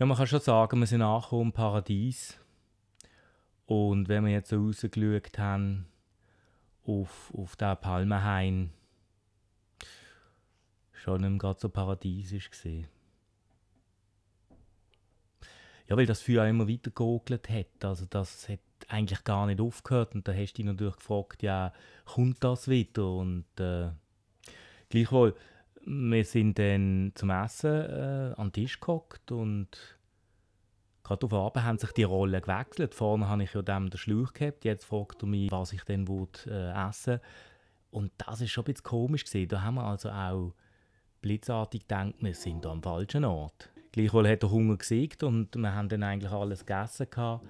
Ja, man kann schon sagen, wir sind angekommen im Paradies. Und wenn wir jetzt so rausgeschaut haben auf, auf den Palmenhain, schon nicht gerade so paradiesisch gesehen. Ja, weil das Feuer immer weiter gegogelt hat. Also das hat eigentlich gar nicht aufgehört. Und da hast du dich natürlich gefragt, ja, kommt das wieder? Und äh, gleichwohl, wir sind dann zum Essen äh, an den Tisch gehockt und gerade auf Abend haben sich die Rollen gewechselt. Vorne habe ich ja dem den Schlauch gehabt, jetzt fragt er mich, was ich denn äh, essen Und das ist schon ein bisschen komisch. Gewesen. Da haben wir also auch blitzartig gedacht, wir sind am falschen Ort. Gleichwohl hat der Hunger gesiegt und wir haben dann eigentlich alles gegessen. Gehabt.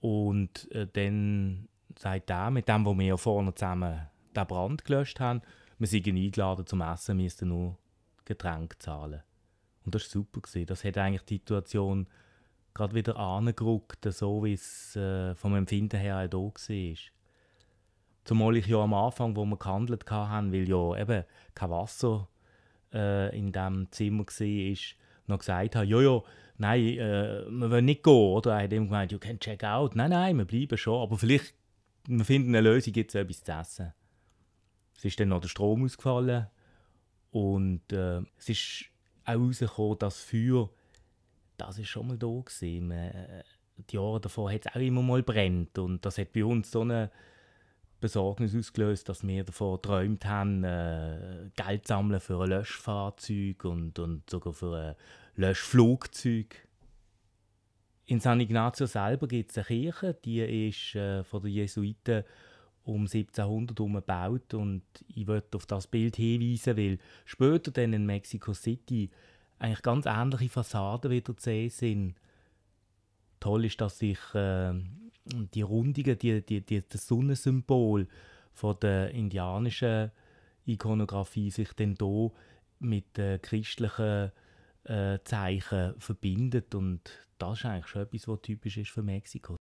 Und äh, dann sagt er, mit dem, wo wir ja vorne zusammen den Brand gelöscht haben, wir sind eingeladen zum Essen, müssten nur Getränke zahlen. Und das war super. Gewesen. Das hat eigentlich die Situation gerade wieder angerückt, so wie es äh, vom Empfinden her auch da war. Zumal ich ja am Anfang, wo wir gehandelt haben, weil ja eben kein Wasser äh, in dem Zimmer war, noch gesagt habe, jojo, nein, äh, wir wollen nicht gehen. Oder er hat ihm gemeint, you can check out. Nein, nein, wir bleiben schon, aber vielleicht wir finden eine Lösung, gibt es etwas zu essen. Es ist dann noch der Strom ausgefallen und äh, es ist auch herausgekommen, dass Feuer, das ist schon mal da gewesen. Man, äh, die Jahre davor hat es auch immer mal brennt und das hat bei uns so eine Besorgnis ausgelöst, dass wir davon geträumt haben, äh, Geld sammeln für ein Löschfahrzeug und, und sogar für ein Löschflugzeug. In San Ignacio selber gibt es eine Kirche, die ist äh, von den Jesuiten um 1700 herum gebaut und ich möchte auf das Bild hinweisen, weil später dann in Mexico City eigentlich ganz ähnliche Fassaden wieder zu sehen sind. Toll ist, dass sich äh, die Rundungen, die, die, die, das Sonnensymbol von der indianischen Ikonografie sich dann hier mit äh, christlichen äh, Zeichen verbindet und das ist eigentlich schon etwas, was typisch ist für Mexiko.